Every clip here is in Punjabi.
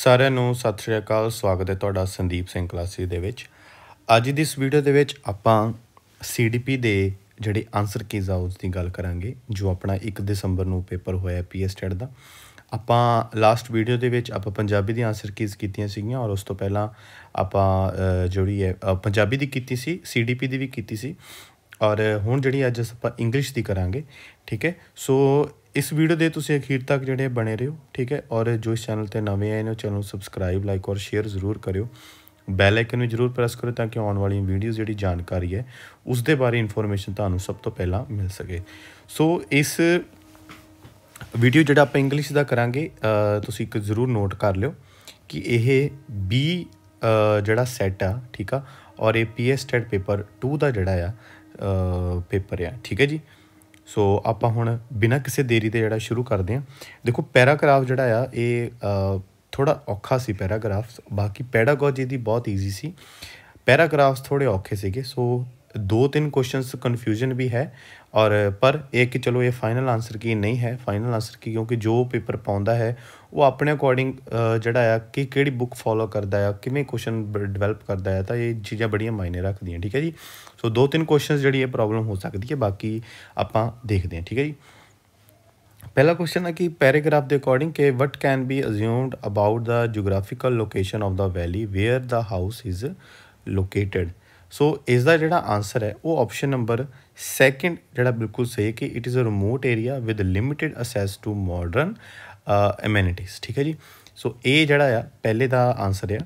ਸਾਰਿਆਂ ਨੂੰ ਸਤਿ ਸ਼੍ਰੀ ਅਕਾਲ ਸਵਾਗਤ ਹੈ ਤੁਹਾਡਾ ਸੰਦੀਪ ਸਿੰਘ ਕਲਾਸੀ ਦੇ ਵਿੱਚ ਅੱਜ ਦੀ ਇਸ ਵੀਡੀਓ ਦੇ ਵਿੱਚ ਆਪਾਂ ਸੀਡੀਪੀ ਦੇ ਜਿਹੜੇ ਆਨਸਰ ਕੀਜ਼ ਆ ਉਸ ਦੀ ਗੱਲ ਕਰਾਂਗੇ ਜੋ ਆਪਣਾ 1 ਦਸੰਬਰ ਨੂੰ ਪੇਪਰ ਹੋਇਆ ਪੀਐਸਟੈਟ ਦਾ ਆਪਾਂ ਲਾਸਟ ਵੀਡੀਓ ਦੇ ਵਿੱਚ ਆਪਾਂ ਪੰਜਾਬੀ ਦੀ ਆਨਸਰ ਕੀਜ਼ ਕੀਤੀਆਂ ਸੀਗੀਆਂ ਔਰ ਉਸ ਤੋਂ ਪਹਿਲਾਂ ਆਪਾਂ ਜਿਹੜੀ ਹੈ ਪੰਜਾਬੀ ਦੀ ਕੀਤੀ ਸੀ ਸੀਡੀਪੀ ਦੀ ਵੀ ਕੀਤੀ ਸੀ ਔਰ ਹੁਣ ਜਿਹੜੀ ਅੱਜ ਆਪਾਂ ਇੰਗਲਿਸ਼ ਦੀ ਕਰਾਂਗੇ ਠੀਕ ਹੈ ਸੋ ਇਸ ਵੀਡੀਓ ਦੇ ਤੁਸੀਂ ਅਖੀਰ ਤੱਕ ਜਿਹੜੇ ਬਣੇ ਰਹੋ ਠੀਕ ਹੈ ਔਰ ਜੋ ਇਸ ਚੈਨਲ ਤੇ ਨਵੇਂ ਆਏ ਨੇ ਚੈਨਲ ਨੂੰ ਸਬਸਕ੍ਰਾਈਬ ਲਾਈਕ ਔਰ ਸ਼ੇਅਰ ਜ਼ਰੂਰ ਕਰਿਓ ਬੈਲ ਆਈਕਨ ਨੂੰ ਜ਼ਰੂਰ ਪ੍ਰੈਸ ਕਰੋ ਤਾਂ ਕਿ ਆਉਣ ਵਾਲੀਆਂ ਵੀਡੀਓਜ਼ ਜਿਹੜੀ ਜਾਣਕਾਰੀ ਹੈ ਉਸ ਦੇ ਬਾਰੇ ਇਨਫੋਰਮੇਸ਼ਨ ਤੁਹਾਨੂੰ ਸਭ ਤੋਂ ਪਹਿਲਾਂ ਮਿਲ ਸਕੇ ਸੋ ਇਸ ਵੀਡੀਓ ਜਿਹੜਾ ਆਪਾਂ ਇੰਗਲਿਸ਼ ਦਾ ਕਰਾਂਗੇ ਤੁਸੀਂ ਇੱਕ ਜ਼ਰੂਰ ਨੋਟ ਕਰ ਲਿਓ ਕਿ ਇਹ ਬੀ ਜਿਹੜਾ ਸੈਟ ਆ ਠੀਕ ਆ ਔਰ ਇਹ ਪੀਐਸ ਟੈਟ ਪੇਪਰ 2 ਦਾ ਜਿਹੜਾ ਆ ਪੇਪਰ ਆ ਠੀਕ ਹੈ ਜੀ ਸੋ ਆਪਾਂ ਹੁਣ ਬਿਨਾਂ ਕਿਸੇ ਦੇਰੀ ਦੇ ਜਿਹੜਾ ਸ਼ੁਰੂ ਕਰਦੇ ਆਂ ਦੇਖੋ ਪੈਰਾਗ੍ਰਾਫ ਜਿਹੜਾ ਆ ਇਹ ਥੋੜਾ ਔਖਾ ਸੀ ਪੈਰਾਗ੍ਰਾਫਸ ਬਾਕੀ ਪੈਡਾਗੋਜੀ ਦੀ ਬਹੁਤ ਈਜ਼ੀ ਸੀ ਪੈਰਾਗ੍ਰਾਫਸ ਥੋੜੇ ਔਖੇ ਸੀਗੇ ਸੋ ਦੋ ਤਿੰਨ ਕੁਐਸਚਨਸ ਕਨਫਿਊਜ਼ਨ ਵੀ ਹੈ ਔਰ ਪਰ ਇਹ ਕਿ ਚਲੋ ਇਹ ਫਾਈਨਲ ਆਨਸਰ ਕੀ ਨਹੀਂ ਹੈ ਫਾਈਨਲ ਆਨਸਰ ਕੀ ਕਿਉਂਕਿ ਜੋ ਪੇਪਰ ਪਾਉਂਦਾ ਹੈ ਉਹ ਆਪਣੇ ਅਕੋਰਡਿੰਗ ਜਿਹੜਾ ਆ ਕਿ ਕਿਹੜੀ ਬੁੱਕ ਫੋਲੋ ਕਰਦਾ ਆ ਕਿਵੇਂ ਕੁਐਸਚਨ ਡਿਵੈਲਪ ਕਰਦਾ ਆ ਤਾਂ ਇਹ ਚੀਜ਼ਾਂ ਬੜੀਆਂ ਮਾਇਨੇ ਰੱਖਦੀਆਂ ਠੀਕ ਹੈ ਜੀ ਸੋ ਦੋ ਤਿੰਨ ਕੁਐਸਚਨਸ ਜਿਹੜੀ ਇਹ ਪ੍ਰੋਬਲਮ ਹੋ ਸਕਦੀ ਹੈ ਬਾਕੀ ਆਪਾਂ ਦੇਖਦੇ ਹਾਂ ਠੀਕ ਹੈ ਜੀ ਪਹਿਲਾ ਕੁਐਸਚਨ ਹੈ ਕਿ ਪੈਰਾਗ੍ਰਾਫ ਦੇ ਅਕੋਰਡਿੰਗ ਕਿ what can be assumed about the geographical location of the valley where the house is located so ਇਸ ਦਾ ਜਿਹੜਾ ਆਨਸਰ ਹੈ ਉਹ ਆਪਸ਼ਨ ਨੰਬਰ ਸੈਕੰਡ ਜਿਹੜਾ ਬਿਲਕੁਲ ਸਹੀ ਹੈ ਕਿ it is a remote area with limited access to modern amenities ਠੀਕ ਹੈ ਜੀ ਸੋ ਇਹ ਜਿਹੜਾ ਆ ਪਹਿਲੇ ਦਾ ਆਨਸਰ ਆ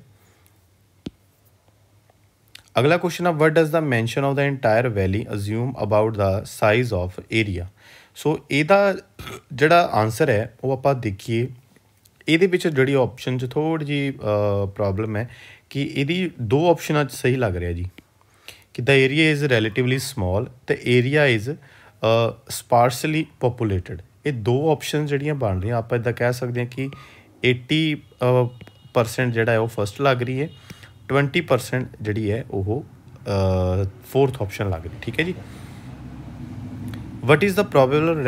ਅਗਲਾ ਕੁਐਸਚਨ ਆ what does the mention of the entire valley assume about the size of area so ਇਹਦਾ ਜਿਹੜਾ ਆਨਸਰ ਹੈ ਉਹ ਆਪਾਂ ਦੇਖੀਏ ਇਹਦੇ ਵਿੱਚ ਜਿਹੜੀ ਆਪਸ਼ਨ 'ਚ ਥੋੜੀ ਜੀ ਪ੍ਰੋਬਲਮ ਹੈ ਕਿ ਇਹਦੀ ਦੋ ਆਪਸ਼ਨਾਂ 'ਚ ਸਹੀ ਲੱਗ ਰਿਹਾ ਜੀ ਕਿ the area is relatively small ਤੇ ਏਰੀਆ ਇਜ਼ ਸਪਾਰਸਲੀ ਪੋਪੂਲੇਟਡ ਇਹ ਦੋ ਆਪਸ਼ਨ ਜਿਹੜੀਆਂ ਬਣ ਰਹੀਆਂ ਆਪਾਂ ਇਦਾਂ ਕਹਿ ਸਕਦੇ ਹਾਂ ਕਿ 80% ਜਿਹੜਾ ਹੈ ਉਹ ਫਰਸਟ ਲੱਗ ਰਹੀ ਹੈ 20% ਜਿਹੜੀ ਹੈ ਉਹ ਫੋਰਥ ਆਪਸ਼ਨ ਲੱਗ ਰਹੀ ਠੀਕ ਹੈ ਜੀ what is the probable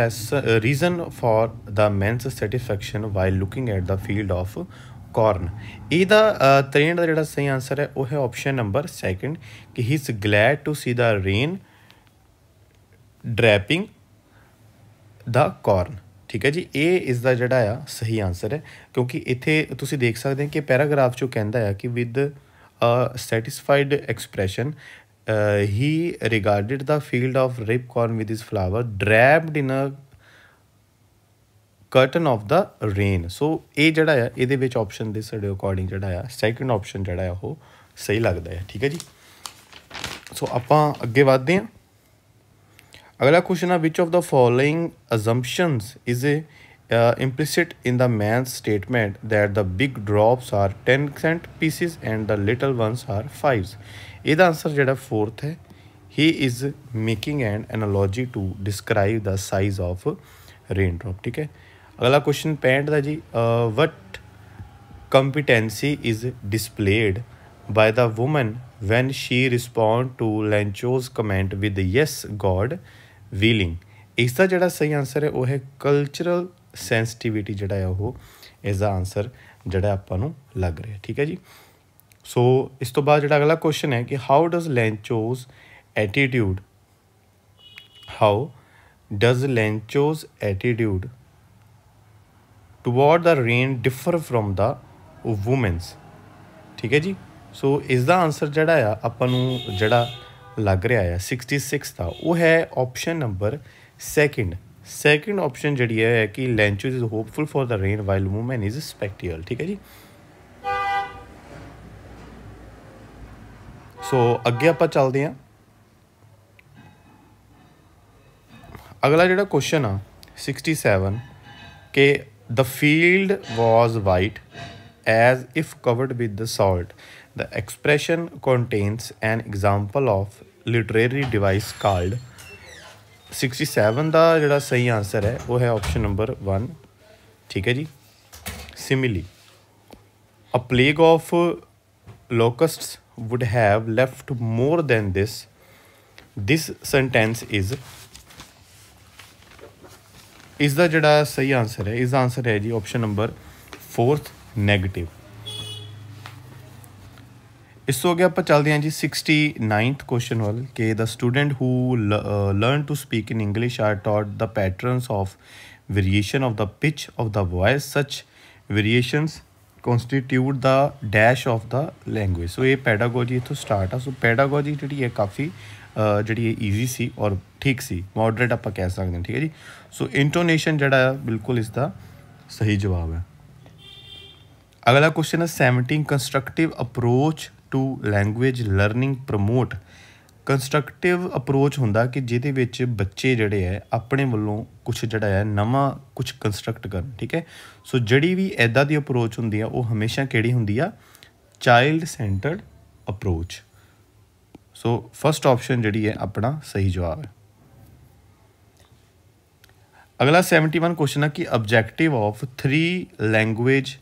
reason for the man's satisfaction while looking at the field of corn ਇਹਦਾ 63 ਦਾ ਜਿਹੜਾ ਸਹੀ ਆਨਸਰ ਹੈ ਉਹ ਹੈ ਆਪਸ਼ਨ ਨੰਬਰ ਸੈਕੰਡ ਕਿ ਹੀ ਇਸ ਗਲੈਡ ਟੂ ਸੀ ਦਾ ਰੇਨ ਡ੍ਰੈਪਿੰਗ ਦਾ ਕਾਰਨ ਠੀਕ ਹੈ ਜੀ ਇਹ ਇਸ ਦਾ ਜਿਹੜਾ ਆ ਸਹੀ ਆਨਸਰ ਹੈ ਕਿਉਂਕਿ ਇੱਥੇ ਤੁਸੀਂ ਦੇਖ ਸਕਦੇ ਹੋ ਕਿ ਪੈਰਾਗ੍ਰਾਫ ਚੋਂ ਕਹਿੰਦਾ ਆ ਕਿ with a satisfied expression he regarded the field of ripe corn with his flower draped in a curtain of the rain so ਇਹ ਜਿਹੜਾ ਆ ਇਹਦੇ ਵਿੱਚ ਆਪਸ਼ਨ ਦੇ ਸਾਡੇ ਅਕੋਰਡਿੰਗ ਜਿਹੜਾ ਆ ਸੈਕੰਡ ਆਪਸ਼ਨ ਜਿਹੜਾ ਆ ਉਹ ਸਹੀ ਲੱਗਦਾ ਹੈ ਠੀਕ ਹੈ ਜੀ ਸੋ ਆਪਾਂ ਅੱਗੇ ਵਧਦੇ ਹਾਂ ਅਗਲਾ ਕੁਐਸਚਨ ਆ which of the following assumptions is a implicit in the man statement that the big drops are 10 cent pieces and the little ones are 5s ਇਹਦਾ ਆਨਸਰ ਜਿਹੜਾ 4th ਹੈ he is making an analogy to describe the size of rain drop ਠੀਕ ਹੈ ਅਗਲਾ ਕੁਐਸਚਨ 65 ਦਾ ਜੀ what competency is displayed by the woman when she respond to Lencho's comment with yes God wheeling ਇਸ ਦਾ ਜਿਹੜਾ ਸਹੀ ਆਨਸਰ ਹੈ ਉਹ ਹੈ ਕਲਚਰਲ ਸੈਂਸਿਟੀਵਿਟੀ ਜਿਹੜਾ ਹੈ ਉਹ ਇਸ ਦਾ ਆਨਸਰ ਜਿਹੜਾ ਆਪਾਂ ਨੂੰ ਲੱਗ ਰਿਹਾ ਠੀਕ ਹੈ ਜੀ ਸੋ ਇਸ ਤੋਂ ਬਾਅਦ ਜਿਹੜਾ ਅਗਲਾ ਕੁਐਸਚਨ ਹੈ ਕਿ how does Lencho's attitude how does Lencho's attitude toward the rain differ from the woman's ਠੀਕ ਹੈ ਜੀ ਸੋ ਇਸ ਦਾ ਆਨਸਰ ਜਿਹੜਾ ਆ ਆਪਾਂ ਨੂੰ ਜਿਹੜਾ लग रहा है सिक्सटी सिक्स का वह है option number second second option जी है कि Lencho is hopeful for the rain while women is sceptical ठीक है जी सो अगे आप चलते हैं अगला जोड़ा क्वेश्चन आ सिक्सटी सैवन के the field was white as if covered with the salt the expression contains an example of literary device called 67 ਦਾ ਜਿਹੜਾ ਸਹੀ ਆਨਸਰ ਹੈ ਉਹ ਹੈ ਆਪਸ਼ਨ ਨੰਬਰ 1 ਠੀਕ ਹੈ ਜੀ simile a plague of locusts would have left more than this this sentence is ਇਸ ਦਾ ਜਿਹੜਾ ਸਹੀ ਆਨਸਰ ਹੈ ਇਸ ਦਾ ਆਨਸਰ ਹੈ ਜੀ ਆਪਸ਼ਨ ਨੰਬਰ 4th ਨੈਗੇਟਿਵ ਇਸ ਤੋਂ ਅੱਗੇ ਆਪਾਂ ਚੱਲਦੇ ਹਾਂ ਜੀ 69th ਕੁਐਸਚਨ ਵੱਲ ਕਿ the student who learn to speak in English are taught the patterns of variation of the pitch of the voice such variations constitute the dash of the language so ਇਹ ਪੈਡਾਗੋਜੀ ਇਥੋਂ ਸਟਾਰਟ ਆ ਸੋ ਪੈਡਾਗੋਜੀ ਜਿਹੜੀ ਹੈ ਕਾਫੀ ਜਿਹੜੀ ਹੈ ਈਜ਼ੀ ਸੀ ਔਰ ਠੀਕ ਸੀ ਮੋਡਰੇਟ ਆਪਾਂ ਕਹਿ ਸਕਦੇ ਹਾਂ ਠੀਕ ਹੈ ਜੀ ਸੋ ਇੰਟੋਨੇਸ਼ਨ ਜਿਹੜਾ ਹੈ ਬਿਲਕੁਲ ਇਸ ਦਾ ਸਹੀ ਜਵਾਬ ਹੈ ਅਗਲਾ ਕੁਐਸਚਨ ਹੈ 17 constructive approach to language learning promote constructive approach ਹੁੰਦਾ ਕਿ ਜਿਹਦੇ ਵਿੱਚ ਬੱਚੇ ਜਿਹੜੇ ਆ ਆਪਣੇ ਵੱਲੋਂ ਕੁਝ ਜਿਹੜਾ ਹੈ ਨਵਾਂ ਕੁਝ ਕੰਸਟਰਕਟ ਕਰਨ ਠੀਕ ਹੈ ਸੋ ਜਿਹੜੀ ਵੀ ਐਦਾ ਦੀ ਅਪਰੋਚ ਹੁੰਦੀ ਆ ਉਹ ਹਮੇਸ਼ਾ ਕਿਹੜੀ ਹੁੰਦੀ ਆ child centred approach so first option ਜਿਹੜੀ ਹੈ ਆਪਣਾ ਸਹੀ ਜਵਾਬ ਹੈ ਅਗਲਾ 71 ਕੁਐਸਚਨ ਆ ਕਿ objective of 3 language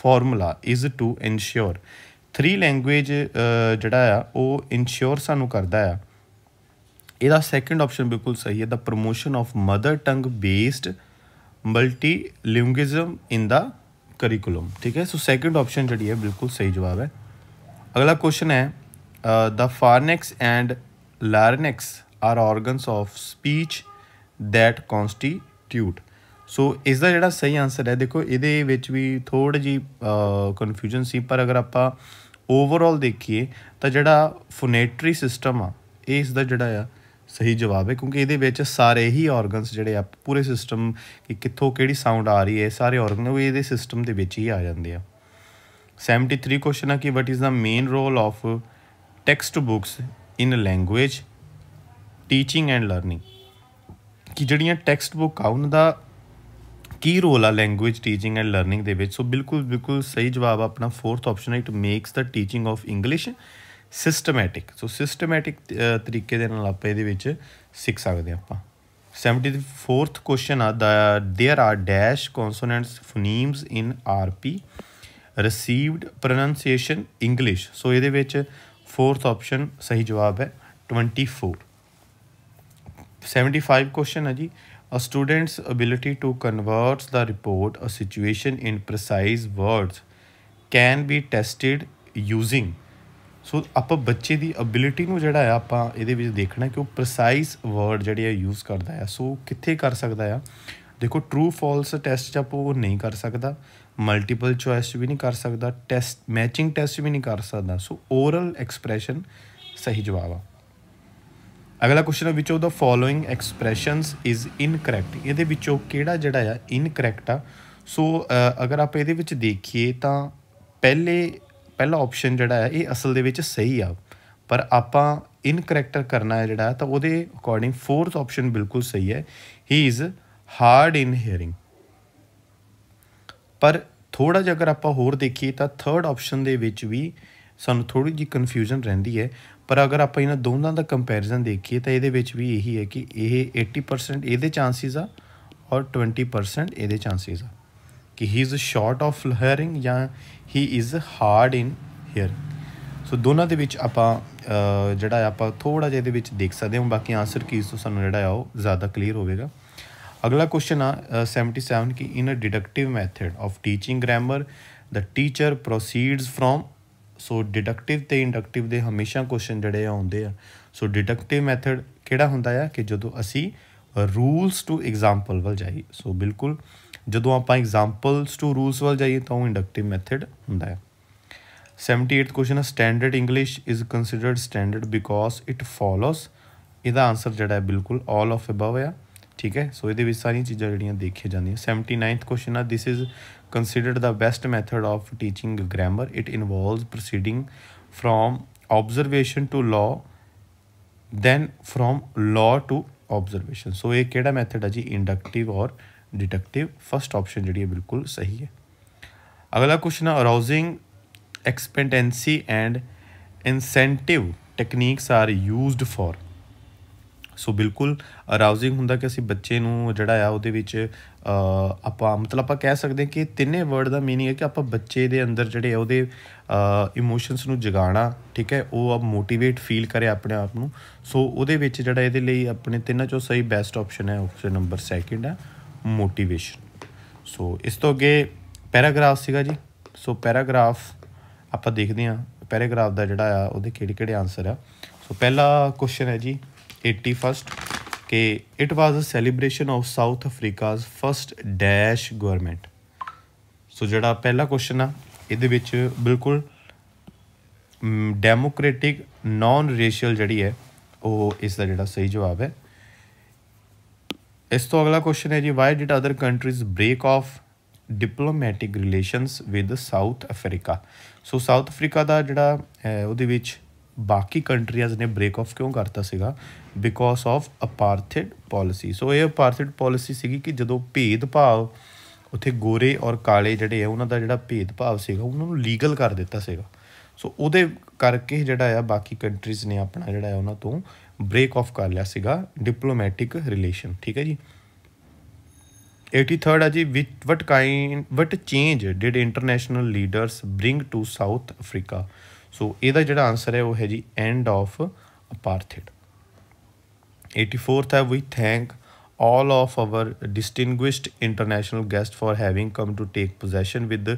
formula is to ensure three language ਜਿਹੜਾ ਆ ਉਹ ਇਨਸ਼ੋਰ ਸਾਨੂੰ ਕਰਦਾ ਆ ਇਹਦਾ ਸੈਕੰਡ ਆਪਸ਼ਨ ਬਿਲਕੁਲ ਸਹੀ ਹੈ the promotion of mother tongue based multilingualism in the curriculum ਠੀਕ ਹੈ ਸੋ ਸੈਕੰਡ ਆਪਸ਼ਨ ਜਿਹੜੀ ਹੈ ਬਿਲਕੁਲ ਸਹੀ ਜਵਾਬ ਹੈ ਅਗਲਾ ਕੁਐਸਚਨ ਹੈ the pharynx and larynx are organs of speech that constitute so ਇਸ ਦਾ ਜਿਹੜਾ ਸਹੀ ਆਨਸਰ ਹੈ ਦੇਖੋ ਇਹਦੇ ਵਿੱਚ ਵੀ ਥੋੜੀ ਜੀ ਕਨਫਿਊਜ਼ਨ ਸੀ ਪਰ ਅਗਰ ਆਪਾਂ ਓਵਰਆਲ ਦੇਖੀਏ ਤਾਂ ਜਿਹੜਾ ਫੋਨੇਟਰੀ ਸਿਸਟਮ ਆ ਇਹ ਇਸ ਦਾ ਜਿਹੜਾ ਆ ਸਹੀ ਜਵਾਬ ਹੈ ਕਿਉਂਕਿ ਇਹਦੇ ਵਿੱਚ ਸਾਰੇ ਹੀ ਆਰਗਨਸ ਜਿਹੜੇ ਆ ਪੂਰੇ ਸਿਸਟਮ ਕਿ ਕਿੱਥੋਂ ਕਿਹੜੀ ਸਾਊਂਡ ਆ ਰਹੀ ਹੈ ਸਾਰੇ ਆਰਗਨ ਉਹ ਇਹਦੇ ਸਿਸਟਮ ਦੇ ਵਿੱਚ ਹੀ ਆ ਜਾਂਦੇ ਆ 73 ਕੁਐਸਚਨ ਆ ਕਿ what is the main role of textbooks in language teaching and learning ਕਿ ਜਿਹੜੀਆਂ ਟੈਕਸਟ ਬੁੱਕ ਆ ਉਹਨਾਂ ਦਾ ਕੀ ਰੋਲ ਆ ਲੈਂਗੁਏਜ ਟੀਚਿੰਗ ਐਂਡ ਲਰਨਿੰਗ ਦੇ ਵਿੱਚ ਸੋ ਬਿਲਕੁਲ ਬਿਲਕੁਲ ਸਹੀ ਜਵਾਬ ਆਪਣਾ ਫੋਰਥ ਆਪਸ਼ਨ ਹੈ it makes the teaching of English systematic so systematic ਤਰੀਕੇ ਦੇ ਨਾਲ ਆਪਾਂ ਇਹਦੇ ਵਿੱਚ ਸਿੱਖ ਸਕਦੇ ਆਪਾਂ 74th ਕੁਐਸਚਨ ਆ there are dash consonants phonemes in RP received pronunciation English so ਇਹਦੇ ਵਿੱਚ ਫੋਰਥ ਆਪਸ਼ਨ ਸਹੀ ਜਵਾਬ ਹੈ 24 75 ਕੁਐਸਚਨ ਹੈ ਜੀ A student's ability to convert the report a situation in precise words can be tested using ਸੋ ਆਪਾਂ ਬੱਚੇ ਦੀ ਐਬਿਲਿਟੀ ਨੂੰ ਜਿਹੜਾ ਆ ਆਪਾਂ ਇਹਦੇ ਵਿੱਚ ਦੇਖਣਾ ਕਿ ਉਹ ਪ੍ਰੀਸਾਈਜ਼ ਵਰਡ ਜਿਹੜੇ ਆ ਯੂਜ਼ ਕਰਦਾ ਆ ਸੋ ਕਿੱਥੇ ਕਰ ਸਕਦਾ ਆ ਦੇਖੋ ਟਰੂ ਫਾਲਸ ਟੈਸਟ ਜਪ ਉਹ ਨਹੀਂ ਕਰ ਸਕਦਾ ਮਲਟੀਪਲ ਚੁਆਇਸ ਵੀ ਨਹੀਂ ਕਰ ਸਕਦਾ ਟੈਸਟ ਮੈਚਿੰਗ ਟੈਸਟ ਵੀ ਨਹੀਂ ਕਰ ਸਕਦਾ ਸੋ ਓਰਲ ਐਕਸਪ੍ਰੈਸ਼ਨ ਸਹੀ ਜਵਾਬ ਆ ਅਗਲਾ ਕੁਐਸਚਨ ਹੈ which of the following expressions is incorrect ਇਹਦੇ ਵਿੱਚੋਂ ਕਿਹੜਾ ਜਿਹੜਾ ਆ ਇਨਕਰੈਕਟ ਆ ਸੋ ਅਗਰ ਆਪ ਇਹਦੇ ਵਿੱਚ ਦੇਖੀਏ ਤਾਂ ਪਹਿਲੇ ਪਹਿਲਾ ਆਪਸ਼ਨ ਜਿਹੜਾ ਆ ਇਹ ਅਸਲ ਦੇ ਵਿੱਚ ਸਹੀ ਆ ਪਰ ਆਪਾਂ ਇਨਕਰੈਕਟ ਕਰਨਾ ਹੈ ਜਿਹੜਾ ਤਾਂ ਉਹਦੇ ਅਕੋਰਡਿੰਗ ਫੋਰਥ ਆਪਸ਼ਨ ਬਿਲਕੁਲ ਸਹੀ ਹੈ he is hard in hearing ਪਰ ਥੋੜਾ ਜਿਹਾ ਅਗਰ ਆਪਾਂ ਹੋਰ ਦੇਖੀਏ ਤਾਂ ਥਰਡ ਆਪਸ਼ਨ ਦੇ ਵਿੱਚ ਵੀ ਸਾਨੂੰ ਥੋੜੀ ਜੀ ਕਨਫਿਊਜ਼ਨ ਰਹਿੰਦੀ ਹੈ ਪਰ ਅਗਰ ਆਪਾਂ ਇਹਨਾਂ ਦੋਨਾਂ ਦਾ ਕੰਪੈਰੀਜ਼ਨ ਦੇਖੀਏ ਤਾਂ ਇਹਦੇ ਵਿੱਚ ਵੀ ਇਹੀ ਹੈ ਕਿ ਇਹ 80% ਇਹਦੇ ਚਾਂਸਸ ਆ ਔਰ 20% ਇਹਦੇ ਚਾਂਸਸ ਆ ਕਿ he is short of hearing ਜਾਂ he is hard in hearing so ਦੋਨਾਂ ਦੇ ਵਿੱਚ ਆਪਾਂ ਜਿਹੜਾ ਆਪਾਂ ਥੋੜਾ ਜਿਹਾ ਇਹਦੇ ਵਿੱਚ ਦੇਖ ਸਕਦੇ ਹਾਂ ਬਾਕੀ ਆਨਸਰ ਕੀ ਤੋਂ ਸਾਨੂੰ ਜਿਹੜਾ ਆ ਉਹ ਜ਼ਿਆਦਾ ਕਲੀਅਰ ਹੋਵੇਗਾ ਅਗਲਾ ਕੁਐਸਚਨ ਆ 77 ਕਿ in a deductive method of teaching grammar the teacher proceeds from so deductive ਤੇ ਇੰਡਕਟਿਵ ਦੇ ਹਮੇਸ਼ਾ ਕੁਐਸਚਨ ਜਿਹੜੇ ਆਉਂਦੇ ਆ ਸੋ ਡਿਡਕਟਿਵ ਮੈਥਡ ਕਿਹੜਾ ਹੁੰਦਾ ਆ ਕਿ ਜਦੋਂ ਅਸੀਂ ਰੂਲਸ ਟੂ ਐਗਜ਼ਾਮਪਲ ਵੱਲ ਜਾਈ ਸੋ ਬਿਲਕੁਲ ਜਦੋਂ ਆਪਾਂ ਐਗਜ਼ਾਮਪਲਸ ਟੂ ਰੂਲਸ ਵੱਲ ਜਾਈਏ ਤਾਂ ਉਹ ਇੰਡਕਟਿਵ ਮੈਥਡ ਹੁੰਦਾ ਹੈ 78th question standard English is considered standard because it follows ਇਹਦਾ ਆਨਸਰ ਜਿਹੜਾ ਹੈ ਬਿਲਕੁਲ ਆਲ ਆਫ ਅਬਵ ਆ ठीक है सो ये सारिया चीज़ा जी देखिया जाए सैवनटी नाइनथ क्वेश्चन आ this is considered the best method of teaching grammar it involve proceeding from observation to law than from law to observation so ये मैथड है जी इंडक्टिव और डिटक्टिव फस्ट ऑप्शन जी बिल्कुल सही है अगला question arousing expectancy and incentive techniques are use for so ਬਿਲਕੁਲ ਅਰਾਊਜ਼ਿੰਗ ਹੁੰਦਾ ਕਿ ਅਸੀਂ ਬੱਚੇ ਨੂੰ ਜਿਹੜਾ ਆ ਉਹਦੇ ਵਿੱਚ ਆਪਾਂ ਮਤਲਬ ਆਪਾਂ ਕਹਿ ਸਕਦੇ ਕਿ ਤਿੰਨੇ ਵਰਡ ਦਾ मीनिंग ਹੈ ਕਿ ਆਪਾਂ ਬੱਚੇ ਦੇ ਅੰਦਰ ਜਿਹੜੇ ਆ ਉਹਦੇ ਇਮੋਸ਼ਨਸ ਨੂੰ ਜਗਾਣਾ ਠੀਕ ਹੈ ਉਹ ਆ ਮੋਟੀਵੇਟ ਫੀਲ ਕਰੇ ਆਪਣੇ ਆਪ ਨੂੰ ਸੋ ਉਹਦੇ ਵਿੱਚ ਜਿਹੜਾ ਇਹਦੇ ਲਈ ਆਪਣੇ ਤਿੰਨਾਂ ਚੋਂ ਸਹੀ ਬੈਸਟ ਆਪਸ਼ਨ ਹੈ ਆਪਸ਼ਨ ਨੰਬਰ ਸੈਕਿੰਡ ਹੈ ਮੋਟੀਵੇਸ਼ਨ ਸੋ ਇਸ ਤੋਂ ਅੱਗੇ ਪੈਰਾਗ੍ਰਾਫ ਸੀਗਾ ਜੀ ਸੋ ਪੈਰਾਗ੍ਰਾਫ ਆਪਾਂ ਦੇਖਦੇ ਹਾਂ ਪੈਰਾਗ੍ਰਾਫ ਦਾ ਜਿਹੜਾ ਆ ਉਹਦੇ ਕਿਹੜੇ ਕਿਹੜੇ ਆਨਸਰ ਆ ਸੋ ਪਹਿਲਾ ਕੁਐਸਚਨ ਹੈ ਜੀ 81st ਕਿ it was a celebration of South Africa's first dash government so ਜਿਹੜਾ ਪਹਿਲਾ ਕੁਐਸਚਨ ਆ ਇਹਦੇ ਵਿੱਚ ਬਿਲਕੁਲ ਡੈਮੋਕ੍ਰੈਟਿਕ ਨਾਨ ਰੇਸ਼ੀਅਲ ਜਿਹੜੀ ਹੈ ਉਹ ਇਸ ਦਾ ਜਿਹੜਾ ਸਹੀ ਜਵਾਬ ਹੈ ਇਸ ਤੋਂ ਅਗਲਾ ਕੁਐਸਚਨ ਹੈ ਜੀ why did other countries break off diplomatic relations with South Africa so South Africa ਦਾ ਜਿਹੜਾ ਉਹਦੇ ਵਿੱਚ ਬਾਕੀ ਕੰਟਰੀਜ਼ ਨੇ ਬ੍ਰੇਕ ਆਫ ਕਿਉਂ ਕਰਤਾ ਸੀਗਾ because of apartheid policy so ਇਹ ਅਪਾਰਥਿਡ ਪਾਲਿਸੀ ਸੀਗੀ ਕਿ ਜਦੋਂ ਭੇਦ ਭਾਵ ਉੱਥੇ ਗੋਰੇ ਔਰ ਕਾਲੇ ਜਿਹੜੇ ਆ ਉਹਨਾਂ ਦਾ ਜਿਹੜਾ ਭੇਦ ਭਾਵ ਸੀਗਾ ਉਹਨਾਂ ਨੂੰ ਲੀਗਲ ਕਰ ਦਿੱਤਾ ਸੀਗਾ ਸੋ ਉਹਦੇ ਕਰਕੇ ਜਿਹੜਾ ਆ ਬਾਕੀ ਕੰਟਰੀਜ਼ ਨੇ ਆਪਣਾ ਜਿਹੜਾ ਆ ਉਹਨਾਂ ਤੋਂ ਬ੍ਰੇਕ ਆਫ ਕਰ ਲਿਆ ਸੀਗਾ ਡਿਪਲੋਮੈਟਿਕ ਰਿਲੇਸ਼ਨ ਠੀਕ ਹੈ ਜੀ 83rd ਆ ਜੀ what kind what change did international leaders bring to South Africa so ਇਹਦਾ ਜਿਹੜਾ ਆਨਸਰ ਹੈ ਉਹ ਹੈ ਜੀ ਐਂਡ ਆਫ ਅਪਾਰਥਿਡ 84th ਹੈ we thank all of our distinguished international guests for having come to take possession with the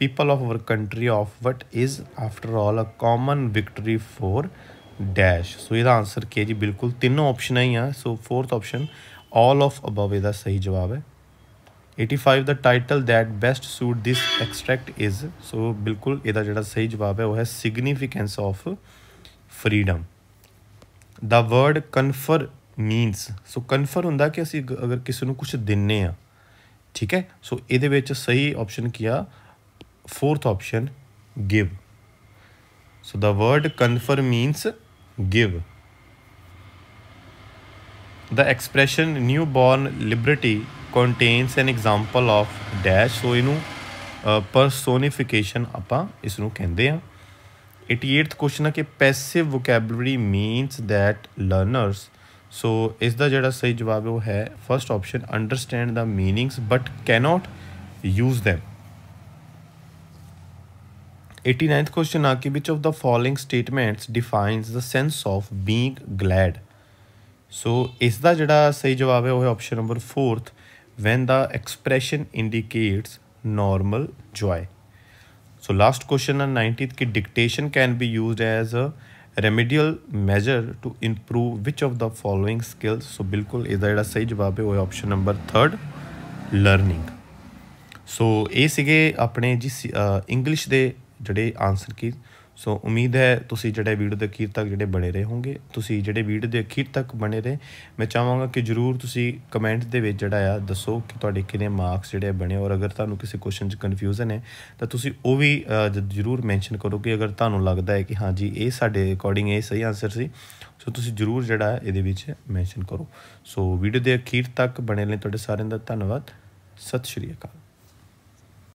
people of our country of what is after all a common victory for dash so ਇਹਦਾ ਆਨਸਰ ਕੀ ਹੈ ਜੀ ਬਿਲਕੁਲ ਤਿੰਨੋਂ ਆਪਸ਼ਨਾਂ ਹੀ ਆ so fourth option all of above ਇਹਦਾ ਸਹੀ ਜਵਾਬ ਹੈ 85 the title that best suit this extract is so ਬਿਲਕੁਲ ਇਹਦਾ ਜਿਹੜਾ ਸਹੀ ਜਵਾਬ ਹੈ ਉਹ ਹੈ significance of freedom the word confer means so confer ਹੁੰਦਾ ਕਿ ਅਸੀਂ ਅਗਰ ਕਿਸੇ ਨੂੰ ਕੁਝ ਦਿੰਨੇ ਆ ਠੀਕ ਹੈ ਸੋ ਇਹਦੇ ਵਿੱਚ ਸਹੀ ਆਪਸ਼ਨ ਕੀਆ fourth option give so the word confer means give the expression newborn liberty contains an example of dash so ਇਹਨੂੰ ਪਰਸੋਨੀਫਿਕੇਸ਼ਨ ਆਪਾਂ ਇਸ ਨੂੰ ਕਹਿੰਦੇ ਆ 88th ਕੁਐਸਚਨ ਹੈ ਕਿ passive vocabulary means that learners so ਇਸ ਦਾ ਜਿਹੜਾ ਸਹੀ ਜਵਾਬ ਹੈ ਉਹ ਹੈ first option understand the meanings but cannot use them 89th question ਆ ਕਿ which of the following statements defines the sense of being glad so ਇਸ ਦਾ ਜਿਹੜਾ ਸਹੀ ਜਵਾਬ ਹੈ ਉਹ ਹੈ option number 4th when the expression indicates normal joy. So last question on 19th ki dictation can be used as a remedial measure to improve which of the following skills. So bilkul ida jada sahi jawab hai ਉਹ option number 3 learning so ਇਹ ਸੀਗੇ ਆਪਣੇ ਜੀ ਇੰਗਲਿਸ਼ ਦੇ ਜਿਹੜੇ ਆਨਸਰ ਕੀ ਸੋ ਉਮੀਦ ਹੈ ਤੁਸੀਂ ਜਿਹੜੇ ਵੀਡੀਓ ਦੇ ਅਖੀਰ ਤੱਕ ਜਿਹੜੇ ਬਣੇ ਰਹੇ ਹੋਗੇ ਤੁਸੀਂ ਜਿਹੜੇ ਵੀਡੀਓ ਦੇ ਅਖੀਰ ਤੱਕ ਬਣੇ ਰਹੇ ਮੈਂ ਚਾਹਾਂਗਾ ਕਿ ਜਰੂਰ ਤੁਸੀਂ ਕਮੈਂਟ ਦੇ ਵਿੱਚ ਜਿਹੜਾ ਆ ਦੱਸੋ ਕਿ ਤੁਹਾਡੇ ਕਿਨੇ ਮਾਰਕਸ ਜਿਹੜੇ ਬਣੇ ਔਰ ਅਗਰ ਤੁਹਾਨੂੰ ਕਿਸੇ ਕੁਐਸਚਨ 'ਚ ਕਨਫਿਊਜ਼ਨ ਹੈ ਤਾਂ ਤੁਸੀਂ ਉਹ ਵੀ ਜਰੂਰ ਮੈਂਸ਼ਨ ਕਰੋ ਕਿ ਅਗਰ ਤੁਹਾਨੂੰ ਲੱਗਦਾ ਹੈ ਕਿ ਹਾਂ ਜੀ ਇਹ ਸਾਡੇ ਅਕੋਰਡਿੰਗ ਇਹ ਸਹੀ ਆਨਸਰ ਸੀ ਸੋ ਤੁਸੀਂ ਜਰੂਰ ਜਿਹੜਾ ਇਹਦੇ ਵਿੱਚ ਮੈਂਸ਼ਨ ਕਰੋ ਸੋ ਵੀਡੀਓ ਦੇ ਅਖੀਰ ਤੱਕ ਬਣੇ ਲਈ ਤੁਹਾਡੇ ਸਾਰਿਆਂ ਦਾ ਧੰਨਵਾਦ ਸਤਿ ਸ਼੍ਰੀ ਅਕਾਲ